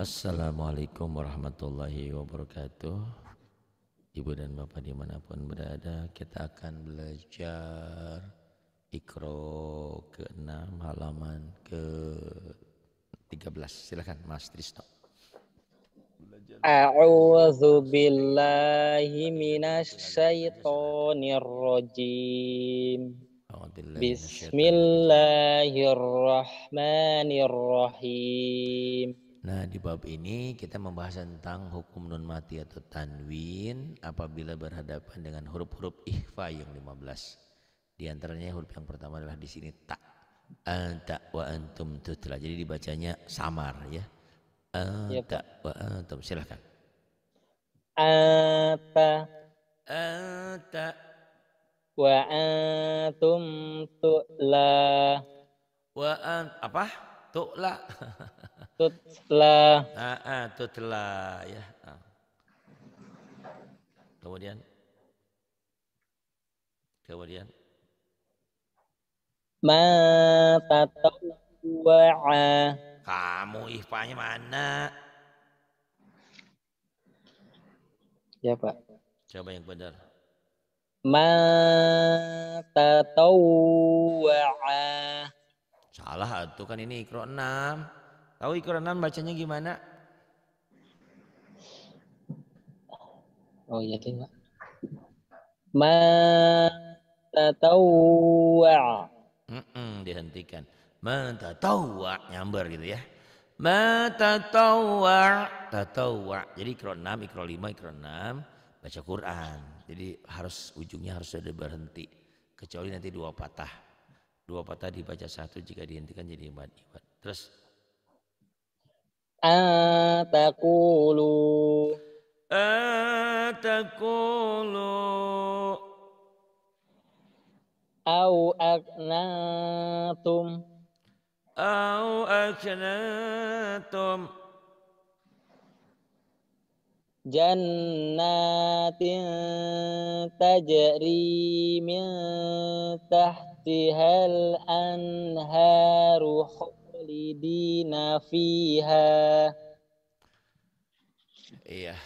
Assalamualaikum warahmatullahi wabarakatuh Ibu dan Bapak dimanapun berada Kita akan belajar Ikro ke-6 halaman ke-13 Silakan Mas Tristo. A'udzu billahi rajim Bismillahirrahmanirrahim. Nah, di bab ini kita membahas tentang hukum nun mati atau tanwin apabila berhadapan dengan huruf-huruf ikhfa yang 15. Di antaranya huruf yang pertama adalah di sini tak. Anta wa antum tutla. Jadi dibacanya samar ya. Iya, anta wa antum. silakan. Anta. Anta wa antum tu'la wa an apa tu'la tutla ah, ah tutla ya ah. kemudian kemudian ma tatawwa'a kamu ihfanya mana ya pak coba yang benar mata tatawwa'a. Salah itu kan ini ikro enam. Tahu ikro 6 bacanya gimana? Oh iya tuh, Mata Ma tatawwa'a. Mm -mm, dihentikan. Mata Tawar nyamber gitu ya. Ma tatawwa, Tawar. Jadi ikro enam, ikro lima, ikro enam baca Quran. Jadi harus ujungnya harus sudah berhenti. Kecuali nanti dua patah. Dua patah dibaca satu jika dihentikan jadi imad. imad. Terus. Atakulu. Atakulu. Au aknatum. Au aknatum jannatin tajri min tahtihal anharu khalidina fiha Iya.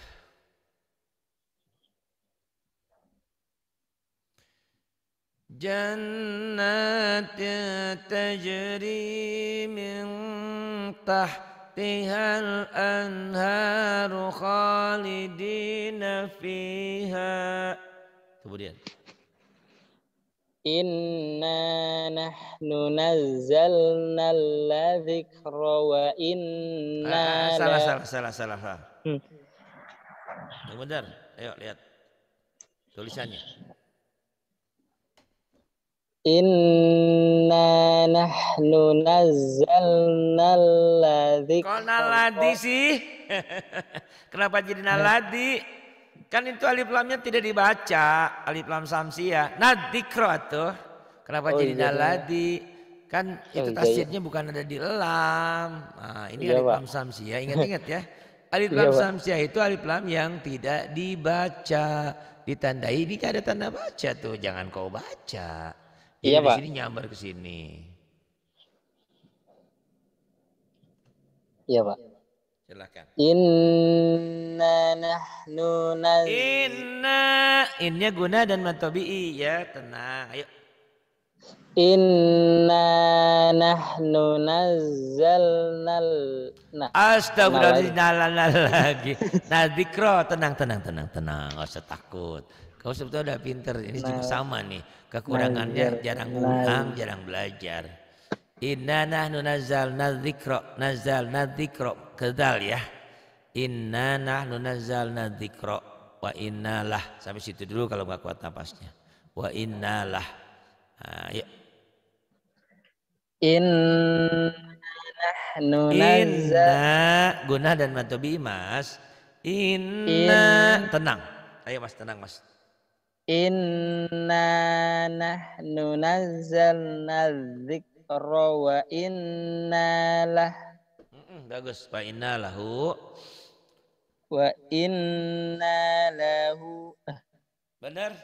Jannatin tajri min tahtihal تحتها الأنهار خالدين فيها kemudian Inna nahnu nazzalna dzikra wa inna ah, ah, salah, salah salah salah salah. Hmm. benar. Ayo lihat tulisannya. Inna nahnu nazzalna ladzik. Kok naladi sih? Kenapa jadi naladi? Kan itu alif lamnya tidak dibaca. Alif lam samsia. Nadikro tuh. Kenapa oh, jadi iya, naladi? Kan oh itu iya, tasjidnya iya. bukan ada di lam. Nah, ini iya, alif lam samsia. Ingat-ingat ya. Alif iya, lam iya, samsia itu alif lam yang tidak dibaca. Ditandai ini ada tanda baca tuh. Jangan kau baca. Iya, Pak. Sini nyamber ke sini. Iya, Pak. Silakan. Inna nahnu naz. Inna innya guna dan matobi'i ya tenang. Ayo. Inna nahnu nazzalnal nah. Astagfirullahaladzim lagi. Nah, dikro tenang tenang tenang tenang, enggak usah takut. Kau oh, sebetulnya udah pinter, ini juga nah. sama nih. Kekurangannya nah, iya. jarang nah, ngulang, iya. jarang belajar. Inna nahnu nazal dzikra, nazal dzikra. Kedal ya. Inna nahnu nazal dzikra wa inna lah Sampai situ dulu kalau nggak kuat napasnya. Wa inna lah. Ayo. Ah, iya. Inna nahnu Inna guna dan matobi mas. Inna, inna. tenang. Ayo mas tenang mas. Inna nahnu nazzalna dzikra wa inna lah. Bagus. Wa inna lahu. Wa inna lahu. Eh. Benar?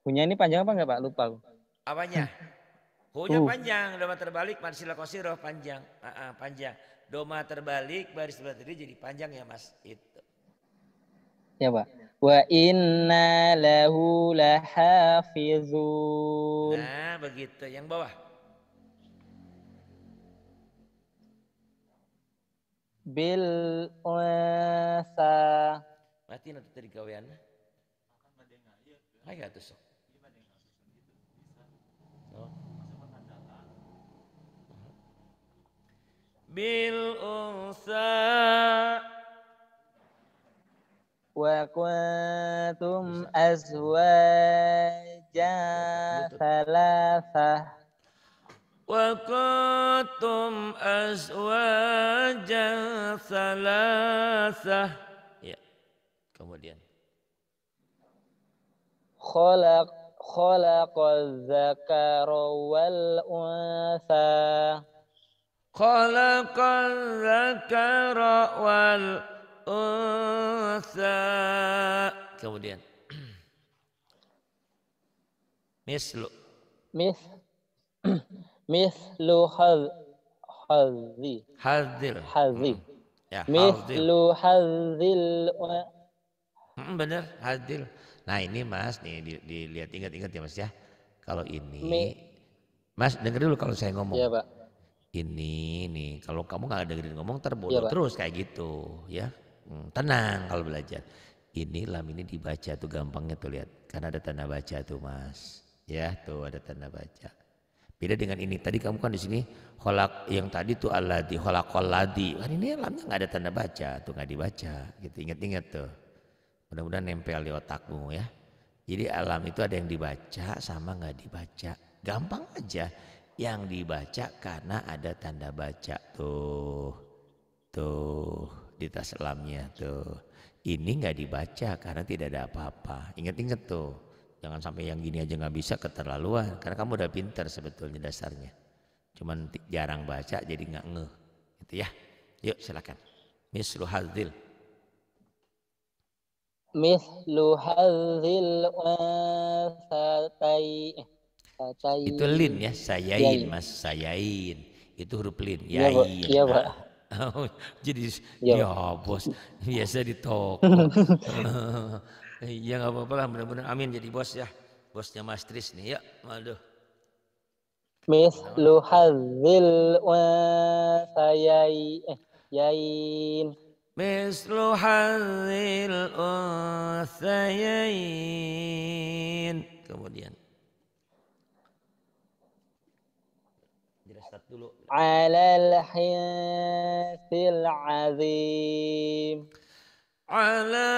Punya ini panjang apa enggak Pak? Lupa Apanya? Eh. Hunya uh. panjang, doma terbalik, mansila kosiroh panjang, uh, uh, panjang. Doma terbalik, baris berdiri jadi panjang ya mas. Itu. Ya pak. Wa inna lahu lahafizun. Nah, begitu. Yang bawah. Bil unsa. Mati nanti tadi kawian. Ayo tuh sok. Oh. Bil unsa. وكنتم أزواجا ثلاثة وكنتم أزواجا ثلاثة kemudian يعني. خلق خلق الذكر والأنثى خلق الذكر والأنثى unsa. Kemudian mislu mis mislu hal hazi hazil hazi hmm. ya, mislu hazil hmm, bener hazil nah ini mas nih dilihat ingat-ingat ya mas ya kalau ini Mi. mas denger dulu kalau saya ngomong Iya Pak. ini nih kalau kamu nggak dengerin ngomong terbodoh iya, ya, terus kayak gitu ya Hmm, tenang kalau belajar. Ini lam ini dibaca tuh gampangnya tuh lihat. Karena ada tanda baca tuh mas. Ya tuh ada tanda baca. Beda dengan ini. Tadi kamu kan di sini holak yang tadi tuh aladi kolak wah Kan ini lamnya nggak ada tanda baca tuh nggak dibaca. Gitu inget-inget tuh. Mudah-mudahan nempel di otakmu ya. Jadi alam itu ada yang dibaca sama nggak dibaca. Gampang aja yang dibaca karena ada tanda baca tuh. Tuh di tas tuh. Ini nggak dibaca karena tidak ada apa-apa. Ingat-ingat tuh, jangan sampai yang gini aja nggak bisa keterlaluan. Karena kamu udah pinter sebetulnya dasarnya. Cuman jarang baca jadi nggak ngeh. Gitu ya. Yuk silakan. Mislu hadzil. Mislu hadzil Itu lin ya, sayain mas, sayain. Itu huruf lin, iya, yain. Iya, Pak. Oh, jadi ya. ya bos biasa di toko. ya nggak apa-apa lah benar-benar amin jadi bos ya. Bosnya Mas Tris nih ya. Aduh. Luhazil wa sayai eh, yain. Mislu hadzil unsayain. Kemudian. على الحنس العظيم على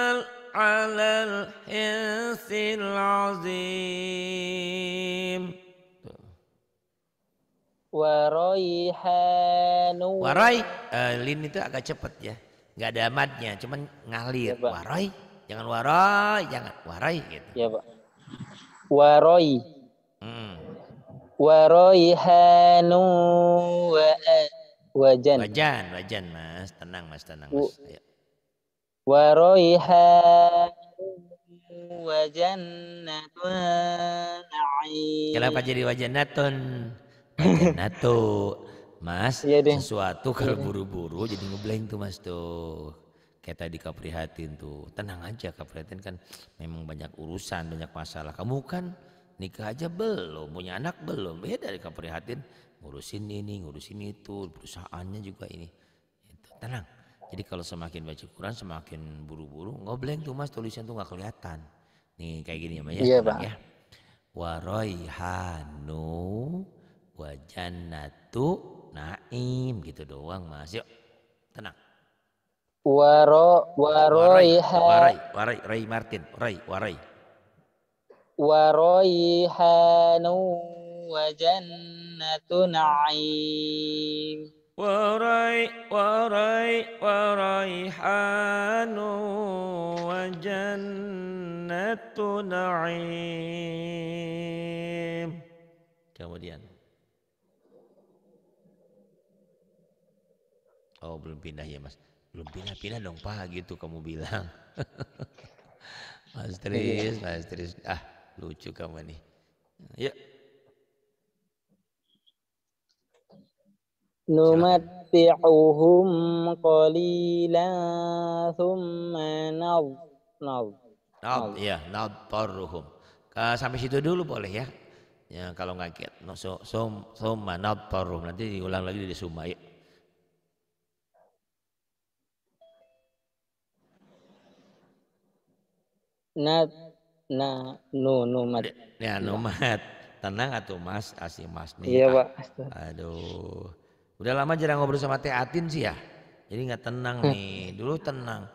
على الحنس العظيم وريحان وري uh, eh, lin itu agak cepet ya, nggak ada amatnya, cuman ngalir. Ya, jangan waroi jangan waroi gitu. Ya pak. waroi Hmm. Waroihanu wa wajan. Wajan, wajan Mas. Tenang Mas, tenang Mas. Ayo. Waroihanu wajannatun wa Kenapa jadi wajannatun? jannatun? Mas, iya deh. sesuatu kalau iya buru-buru jadi ngeblank tuh Mas tuh. Kayak tadi kau prihatin tuh. Tenang aja kau prihatin kan memang banyak urusan, banyak masalah. Kamu kan nikah aja belum, punya anak belum. Beda deh prihatin ngurusin ini, ngurusin itu, perusahaannya juga ini. Itu, tenang. Jadi kalau semakin baca Quran semakin buru-buru, ngobleng tuh Mas tulisan tuh nggak kelihatan. Nih kayak gini namanya Mas ya. Iya, Pak. Ya. Waroihanu naim gitu doang Mas. Yuk. Tenang. Waro waroiha. Warai, warai, Ray Martin, warai, warai. وريحان وجنة نعيم وري وري وريحان وجنة نعيم kemudian oh belum pindah ya mas belum pindah pindah dong pak gitu kamu bilang mas Tris iya. mas Tris ah Lucu kamu nih. Ya. Numatti'uhum qalilan thumma nad nad. Nad ya, nadtaruhum. sampai situ dulu boleh ya. Ya kalau ngaget. No, so, so, summa nadtaruhum. Nanti diulang lagi di summa Yuk. Nad Nah, nu nomad. Ya, nomad. Iya. Tenang atau Mas, asih Mas nih. Iya, Pak. Aduh. Udah lama jarang ngobrol sama Teh Atin sih ya. Jadi nggak tenang nih. Dulu tenang.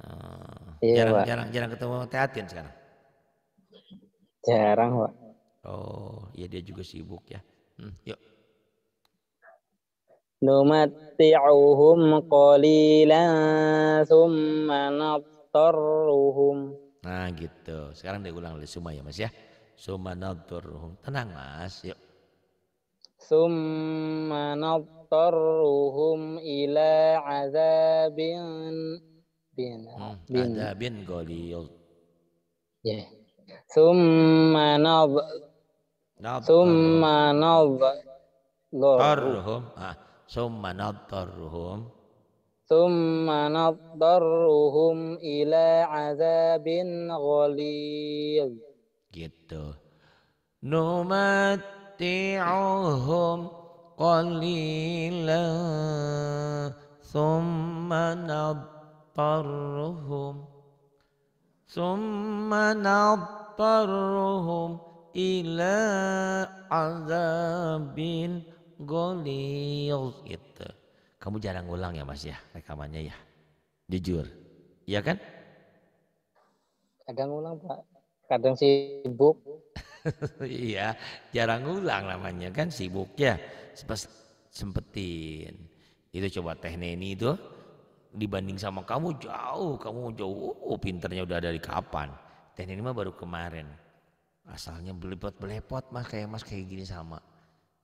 Uh, iya, jarang, jarang jarang ketemu Teh Atin sekarang. Jarang, Pak. Oh, iya dia juga sibuk ya. Hmm, yuk. Numatti'uhum qalilan summa nattaruhum Nah gitu. Sekarang diulang oleh Suma ya Mas ya. Suma nadurruhum. Tenang Mas. Yuk. Summa nadurruhum ila azabin bin. Hmm, bin. Azabin goliyul. Ya. Yeah. Summa nad Summa nad Ah. Summa ثم نضرهم إلى عذاب غليظ gitu نمتعهم قليلا ثم نضرهم ثم نضرهم إلى عذاب غليظ gitu. Kamu jarang ulang ya Mas ya rekamannya ya. Jujur. Iya kan? Kadang ulang Pak. Kadang sibuk. iya, jarang ulang namanya kan sibuk ya. sempet, sempetin. Itu coba teh Neni itu dibanding sama kamu jauh, kamu jauh. Oh, pinternya udah dari kapan? Teh Neni mah baru kemarin. Asalnya belepot-belepot mas kayak mas kayak gini sama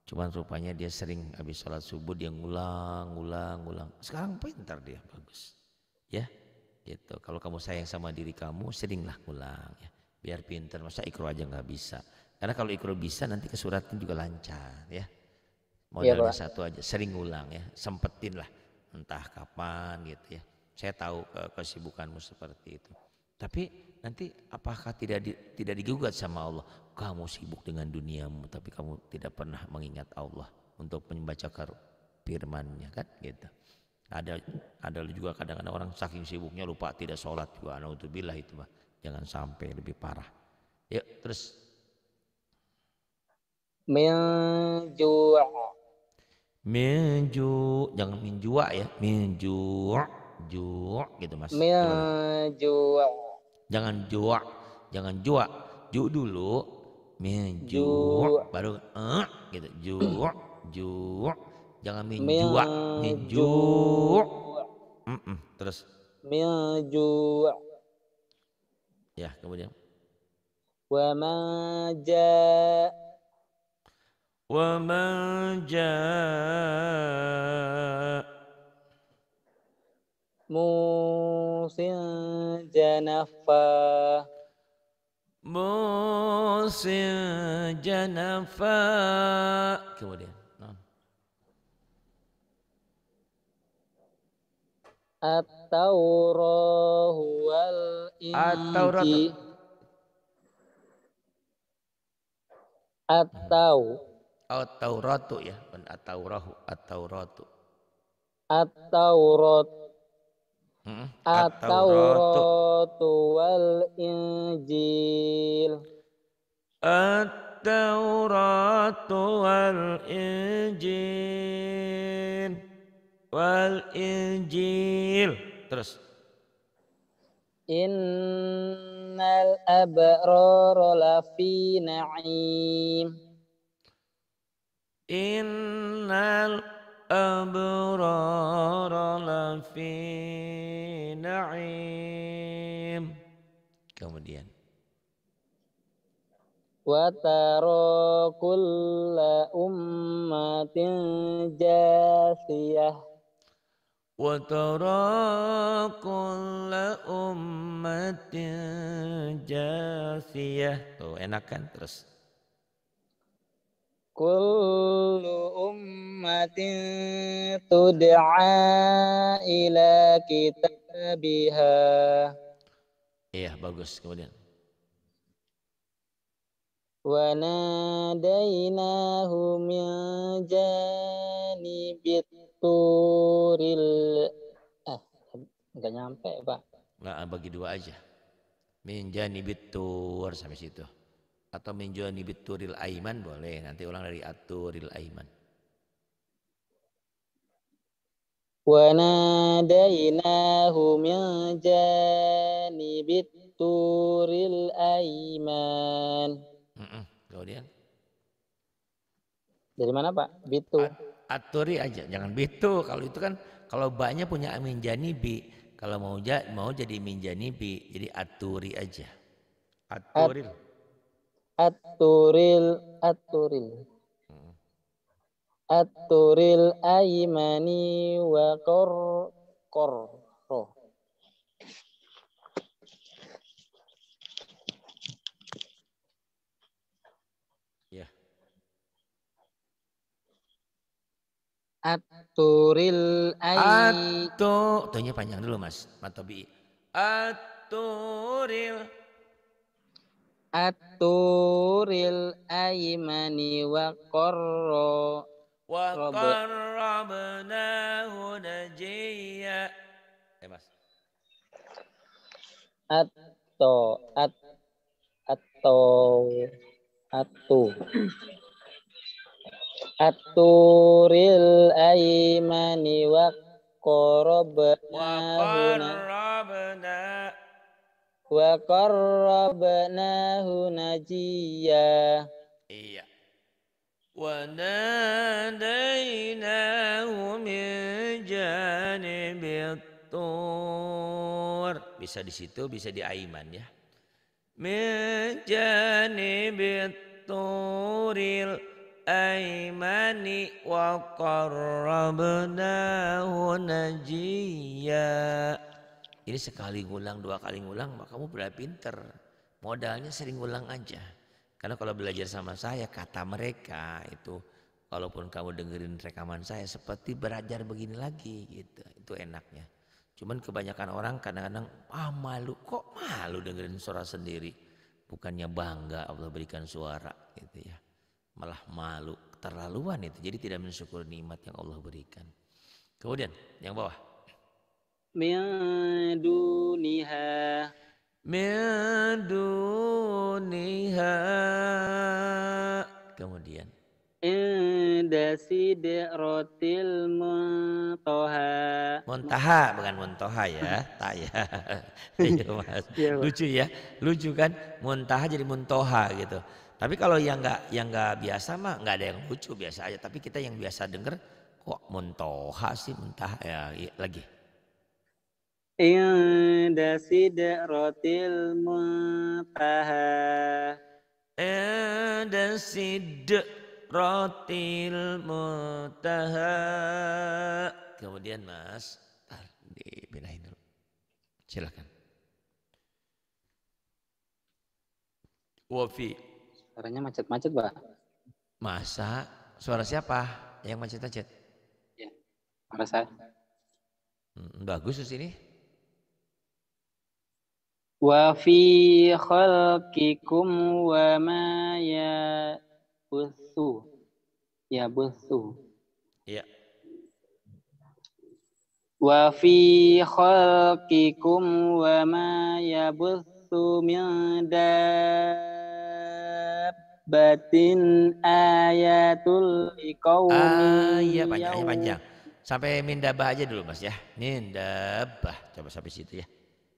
Cuman rupanya dia sering habis sholat subuh dia ngulang, ngulang, ngulang. Sekarang pintar dia, bagus. Ya, gitu. Kalau kamu sayang sama diri kamu, seringlah ngulang ya. Biar pintar, masa ikro aja nggak bisa. Karena kalau ikro bisa nanti ke juga lancar ya. Iya, Modalnya ya, satu aja, sering ngulang ya. Sempetin lah, entah kapan gitu ya. Saya tahu kesibukanmu seperti itu. Tapi nanti apakah tidak di, tidak digugat sama Allah? kamu sibuk dengan duniamu tapi kamu tidak pernah mengingat Allah untuk membaca firman-Nya kan gitu. Ada ada juga kadang-kadang orang saking sibuknya lupa tidak sholat juga. Nauzubillah itu mah. Jangan sampai lebih parah. Yuk terus. Minju. Minju jangan minjua ya. Minju. Ju gitu mas. Minju. Jangan jua. Jangan jua. Ju dulu min ju' baru eh gitu ju' ju' jangan min jua min ju' terus min ju' ya kemudian wa ma ja wa ma ja musin janafah musil janafa kemudian nah. At-Taurat wal Injil. at atau at ya, atau at atau atau at wal Injil. At-Tauratu wal Injil. Wal Injil. Terus. Innal abrara lafi na'im. Innal الأبرار لفي نعيم kemudian وترى كل أمة جاثية وترى كل أمة جاثية tuh enakan terus kullu ummatin tud'a ila kitabiha. Iya, bagus. Kemudian. Wa nadainahu min janibit turil ah, enggak nyampe, Pak. Enggak, bagi dua aja. Min janibit tur sampai situ atau minjoni bituril aiman boleh nanti ulang dari aturil aiman wa nadainahu min janibit turil aiman kemudian dari mana pak bitu At aturi aja jangan bitu kalau itu kan kalau banyak punya amin janibi kalau mau ja mau jadi minjani bi jadi aturi aja aturil At Aturil, aturil, aturil, hmm. aimani wa kor kor. Aturil ya. Atu. Tuhnya panjang dulu Mas. Matobi. Aturil. At-turil aymani wa qarra wa qarrabna najiyya eh mas atto at atto atto aturil aymani wa qarrabna wa wa qarrabnahu najiya iya wa nadainahu min janibit tur bisa di situ bisa di aiman ya min janibit turil aimani wa qarrabnahu najiya ini sekali ngulang, dua kali ngulang, maka kamu benar pinter. Modalnya sering ngulang aja. Karena kalau belajar sama saya, kata mereka itu, walaupun kamu dengerin rekaman saya, seperti belajar begini lagi gitu. Itu enaknya. Cuman kebanyakan orang kadang-kadang, ah malu, kok malu dengerin suara sendiri. Bukannya bangga Allah berikan suara gitu ya. Malah malu, Terlaluan itu. Jadi tidak mensyukur nikmat yang Allah berikan. Kemudian yang bawah. Mendunia, دونها kemudian inda sidratil muntaha muntaha bukan muntaha ya tak ya iya, iya, iya, lucu ya lucu kan muntaha jadi muntaha gitu tapi kalau yang nggak yang nggak biasa mah nggak ada yang lucu biasa aja tapi kita yang biasa denger kok muntaha sih muntaha ya lagi Inda sidratil muntaha Inda sidratil muntaha Kemudian mas ah, Dipindahin dulu Silahkan. Wafi Suaranya macet-macet Pak Masa? Suara siapa? Yang macet-macet? Ya, suara saya. Hmm, bagus di sini wa fi khalqikum wa ma ya busu busu ya ya. wa fi khalqikum wa ma ya busu min dabbatin ayatul ah, ya panjang, iya, panjang. Sampai mindabah aja dulu Mas ya. Mindabah. Coba sampai situ ya.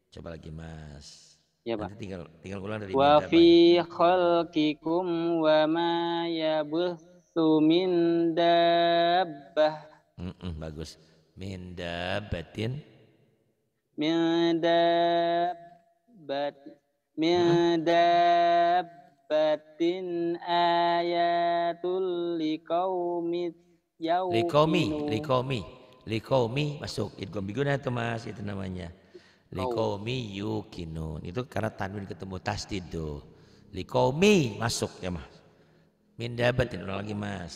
Coba lagi Mas. Ya, Pak. Nanti tinggal tinggal ulang dari Wa fi khalqikum wa ma ya min dabbah. bah. bagus. Minda batin. Minda dabbat. Minda batin dabbatin ayatul liqaumit yauminu. Liqaumi, liqaumi. Liqaumi masuk. Idgham biguna itu Mas, itu namanya. Likomi oh. yukinun Itu karena tanwin ketemu tasdid tuh. Likomi masuk ya Mas. Min dabatin ulang lagi Mas.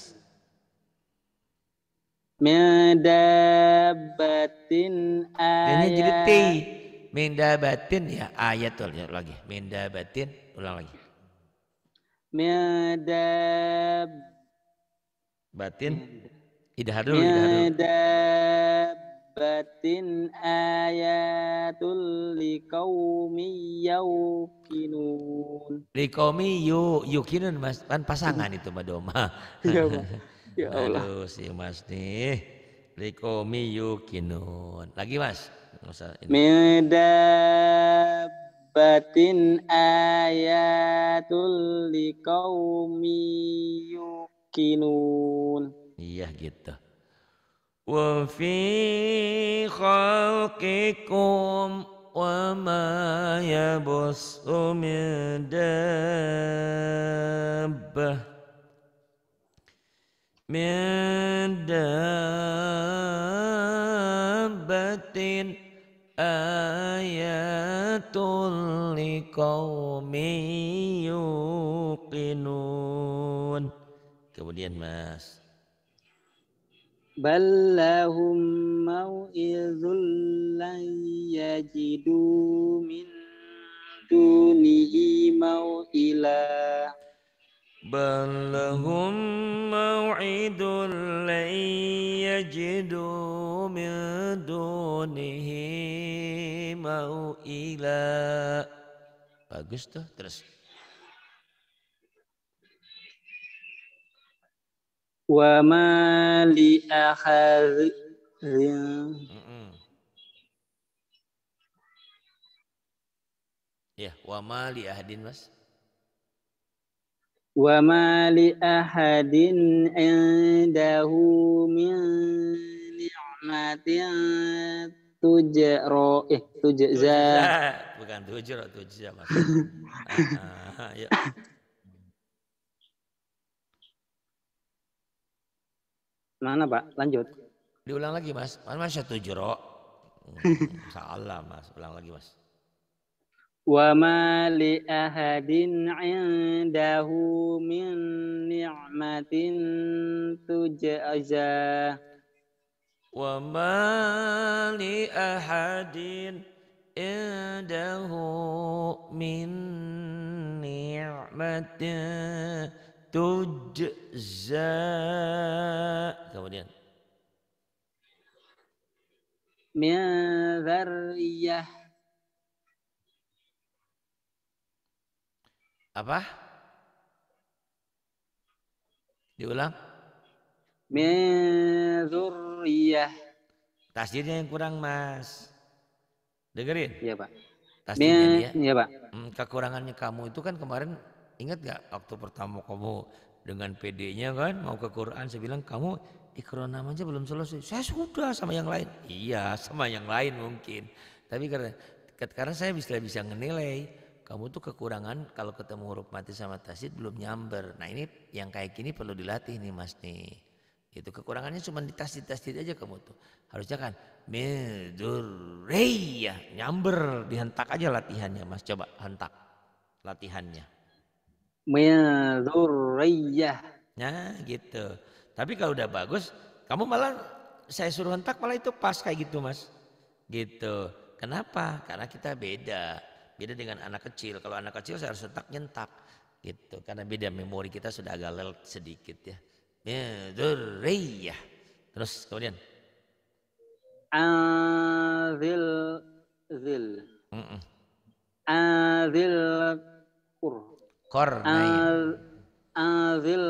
Min dabatin ayat. Ini jadi T. Min dabatin ya ayat tuh ya, lagi. Min dabatin ulang lagi. Min dab batin idah dulu dulu batin ayatul liqaumi yaqinun. Liqaumi yaqinun Mas, kan pasangan itu madoma Iya, Ya, ya Allah. Aduh, si Mas nih. Liqaumi yaqinun. Lagi Mas. Midab batin ayatul liqaumi yaqinun. Iya gitu. وفي خلقكم وما يبص من دابة من دابة آيات لقوم يوقنون kemudian mas بل لهم موئذ لن يجدوا من دونه موئلا بل لهم موعد لن يجدوا من دونه موئلا bagus tuh terus wa ma li Ya, wa ma li ahadin Mas. Wa ma li ahadin indahu min ni'matin tujra eh tujza bukan tujra, tujza Mas. ah, ya. Mana Pak? Lanjut. Diulang lagi Mas. Mana Mas satu Ro? Hmm, salah Mas. Ulang lagi Mas. Wa ma li ahadin 'indahu min ni'matin tujza. Wa ma li ahadin indahu min ni'matin tujza kemudian min dzarriyah apa diulang min dzurriyah tasdirnya yang kurang mas dengerin iya pak tasdirnya ya, ya pak hmm, kekurangannya kamu itu kan kemarin Ingat nggak waktu pertama kamu dengan PD-nya kan mau ke Quran saya bilang kamu di Quran namanya belum selesai. Saya sudah sama yang lain. Iya, sama yang lain mungkin. Tapi karena karena saya bisa bisa menilai kamu tuh kekurangan kalau ketemu huruf mati sama tasid belum nyamber. Nah ini yang kayak gini perlu dilatih nih mas nih. Itu kekurangannya cuma di tasid tasid aja kamu tuh. Harusnya kan midurreya nyamber dihentak aja latihannya mas. Coba hentak latihannya min Nah, gitu. Tapi kalau udah bagus, kamu malah saya suruh hentak malah itu pas kayak gitu, Mas. Gitu. Kenapa? Karena kita beda. Beda dengan anak kecil. Kalau anak kecil saya harus hentak nyentak gitu. Karena beda memori kita sudah agak lelet sedikit ya. Dzurriyyah. Terus kemudian azil zil. Azil kur. Kornain. Azil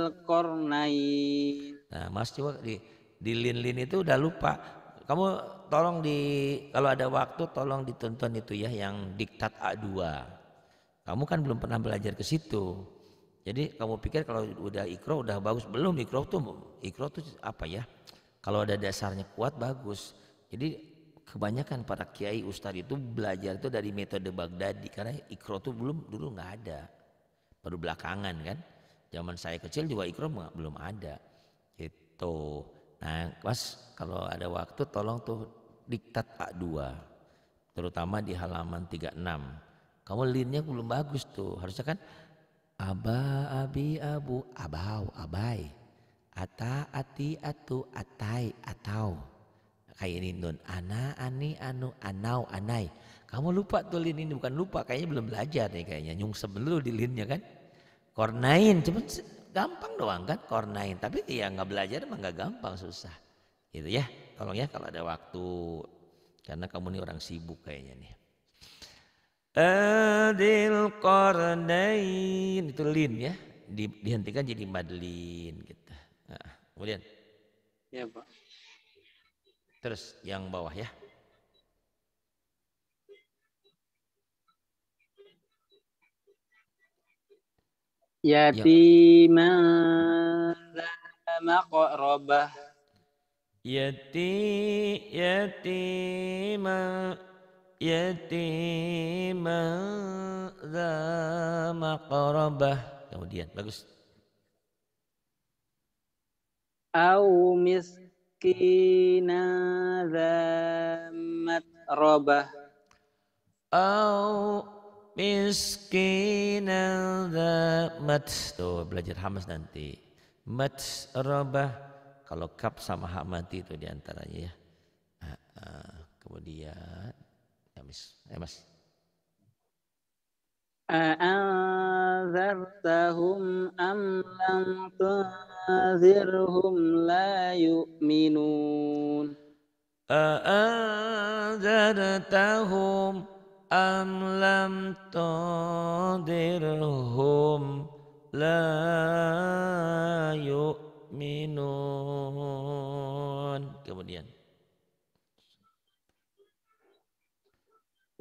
Nah, Mas coba di di lin-lin itu udah lupa. Kamu tolong di kalau ada waktu tolong ditonton itu ya yang diktat A2. Kamu kan belum pernah belajar ke situ. Jadi kamu pikir kalau udah ikro udah bagus belum ikro tuh ikro tuh apa ya? Kalau ada dasarnya kuat bagus. Jadi kebanyakan para kiai ustadz itu belajar itu dari metode Baghdadi karena ikro tuh belum dulu nggak ada baru belakangan kan. Zaman saya kecil juga ikram belum ada. itu Nah, Mas kalau ada waktu tolong tuh diktat Pak dua terutama di halaman 36. Kamu linnya belum bagus tuh. Harusnya kan aba abi abu abau abai ata ati atu atai atau khairin nun ana ani anu anau anai kamu lupa tuh lin ini bukan lupa kayaknya belum belajar nih kayaknya nyung sebelum di linnya kan kornain cuma gampang doang kan kornain tapi ya nggak belajar emang nggak gampang susah gitu ya tolong ya kalau ada waktu karena kamu ini orang sibuk kayaknya nih Adil kornain itu lin ya di, dihentikan jadi madlin gitu nah, kemudian ya pak Terus yang bawah ya. Yatiman maqrabah Yati yatima yatima za maqrabah kemudian bagus au mis Kina ذا robah. أو miskina ذا mat tuh belajar hamas nanti robah kalau kap sama hak mati itu diantaranya ya ah, ah. kemudian ya, mas ya mas أأنذرتهم أم لم تنذرهم لا يؤمنون أأنذرتهم أم لم تنذرهم لا يؤمنون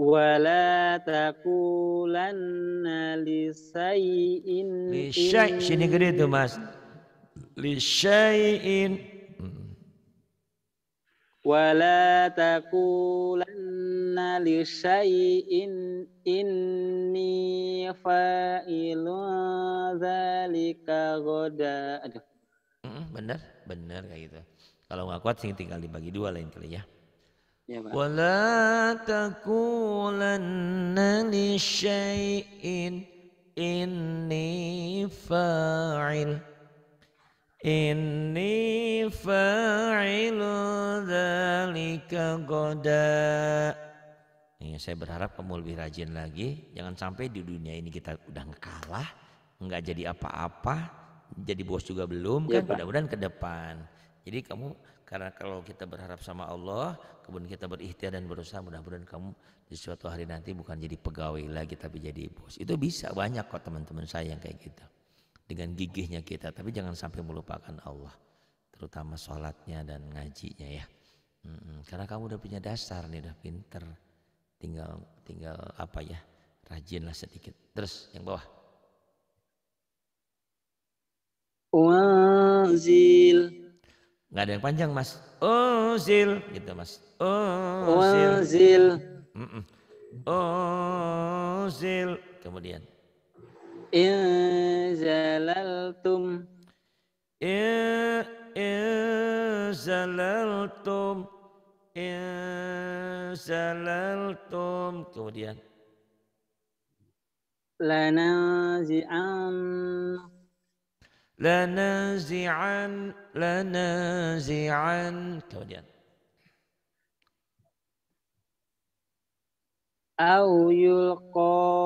wala takulanna li syai'in li syai' sini gede tuh Mas li syai'in wala takulanna li syai'in inni fa'ilun dzalika goda aduh benar benar kayak gitu kalau nggak kuat sih tinggal dibagi dua lain kali ya Ya, saya berharap kamu lebih rajin lagi. Jangan sampai di dunia ini kita udah kalah, nggak jadi apa-apa, jadi bos juga belum ya, kan. Mudah-mudahan ke depan. Jadi kamu karena kalau kita berharap sama Allah, kemudian kita berikhtiar dan berusaha, mudah-mudahan kamu di suatu hari nanti bukan jadi pegawai lagi tapi jadi bos. Itu bisa banyak kok teman-teman saya yang kayak gitu. Dengan gigihnya kita, tapi jangan sampai melupakan Allah. Terutama sholatnya dan ngajinya ya. Mm-mm. Karena kamu udah punya dasar nih, udah pinter. Tinggal tinggal apa ya, rajinlah sedikit. Terus yang bawah. Wazil nggak ada yang panjang mas ozil gitu mas ozil ozil mm -mm. kemudian inzalaltum inzalaltum inzalaltum kemudian lanazi'an lanazi'an lanazi'an kemudian au yulqa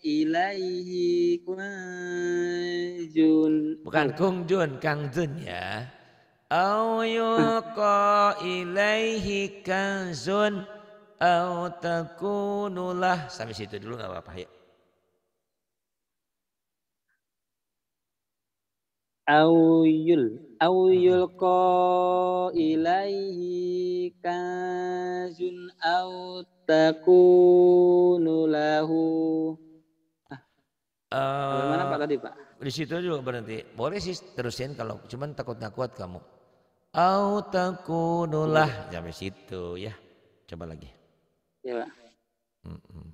ilaihi kunjun bukan kunjun jun ya au yulqa ilaihi kanjun au takunulah sampai situ dulu nggak apa-apa ya Auyul auyul ko ilaihi kanzun au takunu lahu. Ah. mana Pak eh, tadi Pak? Di situ juga berhenti. Boleh sih terusin kalau cuman takut nggak kuat kamu. Au takunulah sampai situ ya. Coba lagi. Iya. Pak. Mm -mm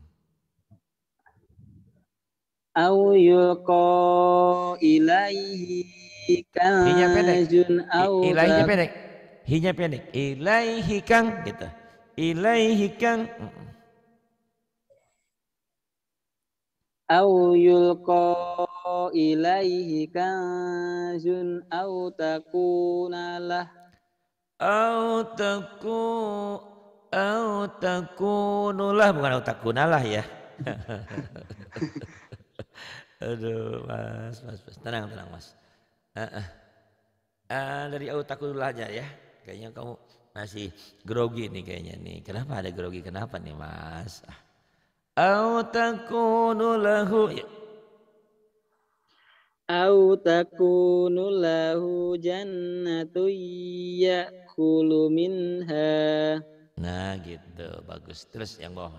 au yulqa ilaihi kanzun au ilaihi pendek hinya pendek ilaihi kang gitu ilaihi kang au yulqa ilaihi kanzun au takunalah au taku au takunulah bukan au takunalah ya Aduh, mas, mas, mas. Tenang, tenang, mas. Uh, uh. Uh, dari autakul aja ya. Kayaknya kamu masih grogi nih kayaknya nih. Kenapa ada grogi? Kenapa nih, mas? Au takunu lahu Au takunu lahu jannatu yakulu minha. Nah gitu, bagus. Terus yang bawah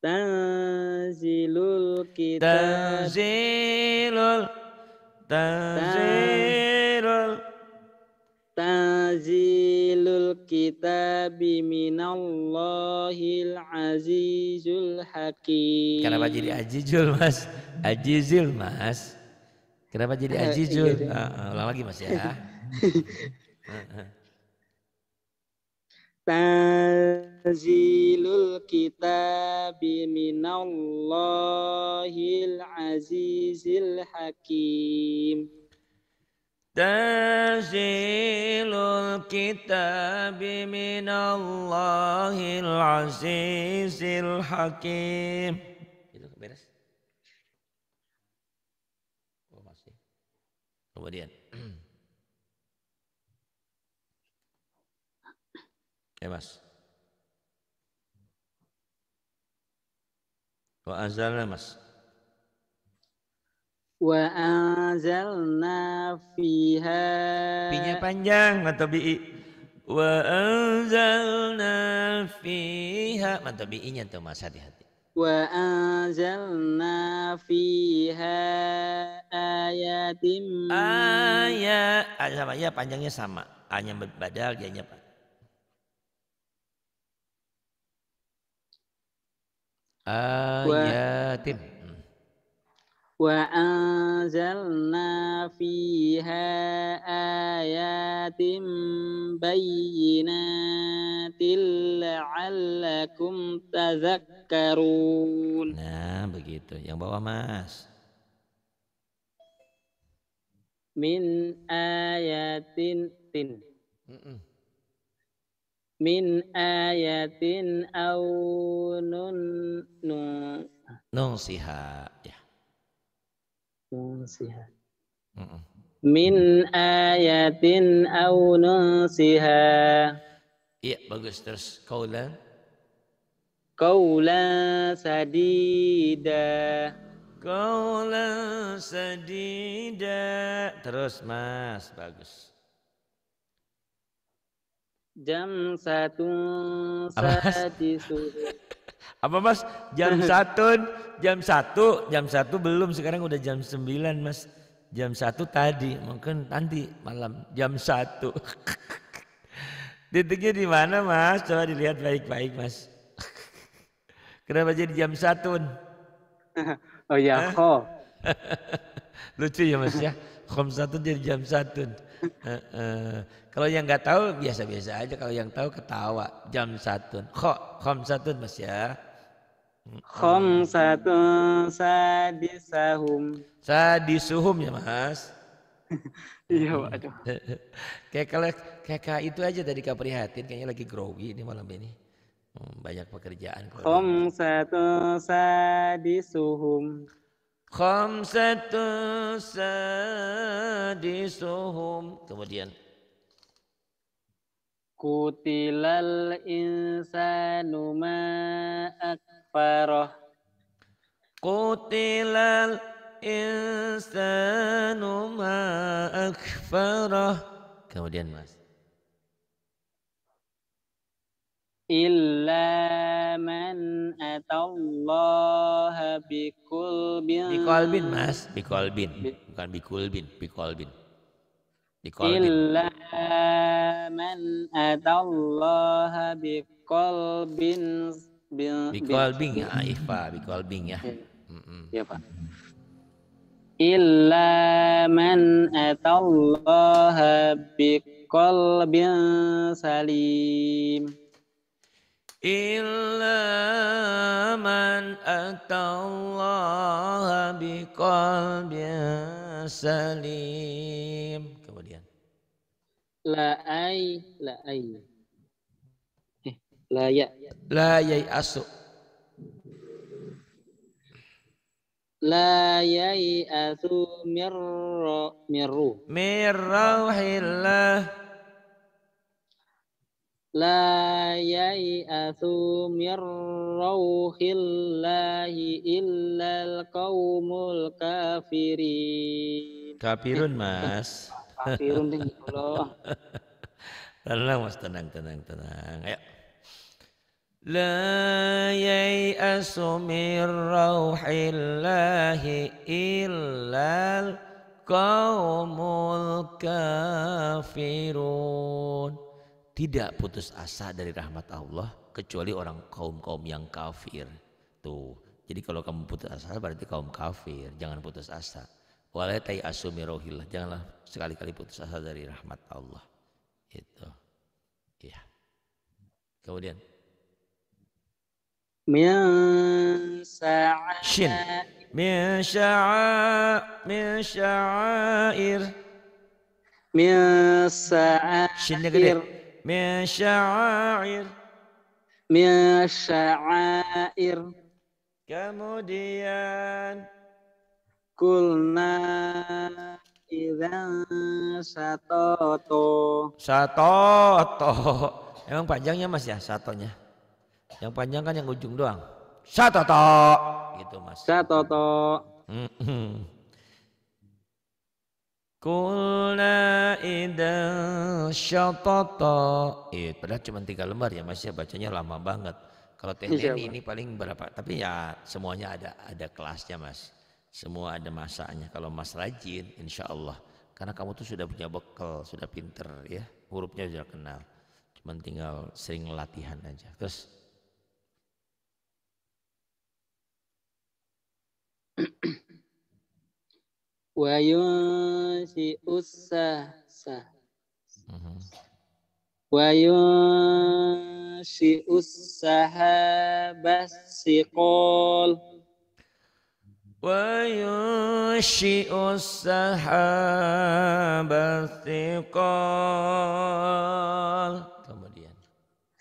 Tanzilul kita, Tanzilul Tanzilul Tanzilul kita Biminallahil azizul hakim Kenapa jadi ajizul mas? Ajizul mas Kenapa jadi eh, ajizul? Uh, iya, iya. ah, ah, ulang lagi mas ya ah, Tanzilul Tanzilul kitabi minallahil azizil hakim. Tanzilul kitabi minallahil azizil hakim. Itu beres. Oh, masih. Kemudian. ya, Mas. Wa anzalna mas. Wa anzalna fiha. Binya panjang atau bi? Wa anzalna fiha. Mantap bi nya tuh mas hati-hati. Wa anzalna fiha ayatim. Ayat. Ayat sama ya panjangnya sama. A nya badal, dia Ayatin. Ah, hmm. Wa anzalna fiha ayatin bayyinatin la'allakum tazakkarun. Nah, begitu. Yang bawah, Mas. Min ayatin tin. Mm -mm min ayatin au nun nun ya nungsiha siha min ayatin au siha iya bagus terus kaulan kaulan sadida kaulan sadida terus mas bagus Jam satu sadisu. Apa mas? Jam satu, jam satu, jam satu belum. Sekarang udah jam sembilan mas. Jam satu tadi, mungkin nanti malam jam satu. Titiknya di mana mas? Coba dilihat baik-baik mas. Kenapa jadi jam satu? Oh ya, kok. Lucu ya mas ya. Jam satu jadi jam satu. Kalau yang nggak tahu biasa-biasa aja. Kalau yang tahu ketawa. Jam satu. Kok? kom satu mas ya. sadis satu sadisahum. Sadisuhum ya mas. Iya, waduh. kayak kalau kayak itu aja tadi kak prihatin kayaknya lagi grogi ini malam ini. Hmm, banyak pekerjaan. Kom gitu. satu sadisuhum. Kom satu sadisuhum. Kemudian Kutilal insanu ma akfaroh Kutilal insanu ma akfaroh Kemudian mas. Illa man atallaha bikulbin. Bikulbin mas, Bikulbin Bukan bikulbin. Bikulbin. Dikolbin. Illa man atallaha biqalbin biqalbin ya Ifa biqalbin ya. Mm Ya Pak. Illa man atallaha biqalbin salim. Illa man atallaha biqalbin salim. La'ai la'ai. Eh, ya. la yai asu. La yai asu mirro mirru. Mirrauhillah. La yai'athu min rauhillahi illa kaumul kafirin. Kafirun, Mas. Kafirun ting ya Tenang Mas, tenang, tenang, tenang. Ayo. La ييأس من روح illal إلا kafirun. tidak putus asa dari rahmat Allah kecuali orang kaum-kaum yang kafir. Tuh. Jadi kalau kamu putus asa berarti kaum kafir, jangan putus asa. Wala asumi rohilah Janganlah sekali-kali putus asa dari rahmat Allah. Itu. ya Kemudian min shin min sya'a min sya'air min sya'a shinnya min sya'air min sya'air kemudian kulna idan satoto satoto emang panjangnya mas ya satonya yang panjang kan yang ujung doang satoto gitu mas satoto Kulna idan syatoto Eh, padahal cuma tiga lembar ya mas ya bacanya lama banget. Kalau teknik iya, ini, ini paling berapa? Tapi ya semuanya ada ada kelasnya mas. Semua ada masanya. Kalau mas rajin, insya Allah. Karena kamu tuh sudah punya bekal, sudah pinter ya. Hurufnya sudah kenal. Cuman tinggal sering latihan aja. Terus. Wa yunsi usah sah. Mhm. Wa yunsi usah kol وينشئ السحاب الثقال kemudian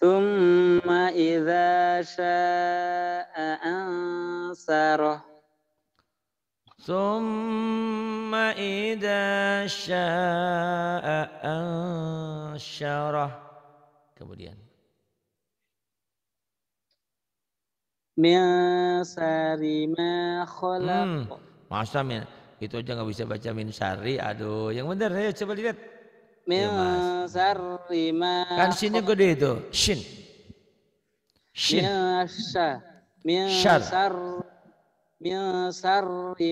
ثم إذا شاء أنصره ثم إذا شاء أنشره kemudian min ma khalaq. Hmm. Masa min itu aja nggak bisa baca min sari. Aduh, yang benar ayo coba dilihat. Min iya, ma Kan sinnya gede itu. Shin. Shin. Min sya. Min syar.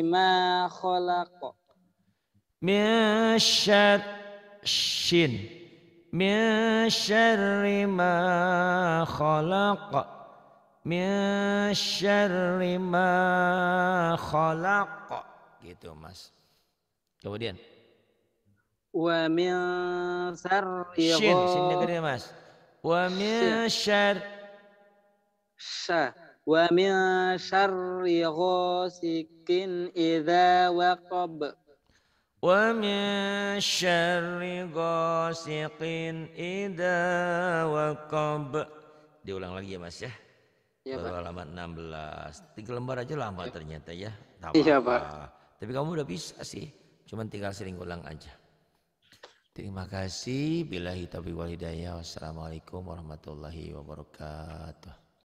ma khalaq. Min Shin. Min syarri ma khalaq min syarri ma khalaq gitu mas kemudian wa min syarri shin shin negeri mas wa min syar sya wa min syarri ghasikin idza waqab wa min syarri ghasikin idza waqab diulang lagi ya mas ya ya, Pak. halaman 16. Tiga lembar aja lama ya. ternyata ya. Tak iya, apa. Tapi kamu udah bisa sih. Cuman tinggal sering ulang aja. Terima kasih. Bila hitabi wal hidayah. Wassalamualaikum warahmatullahi wabarakatuh.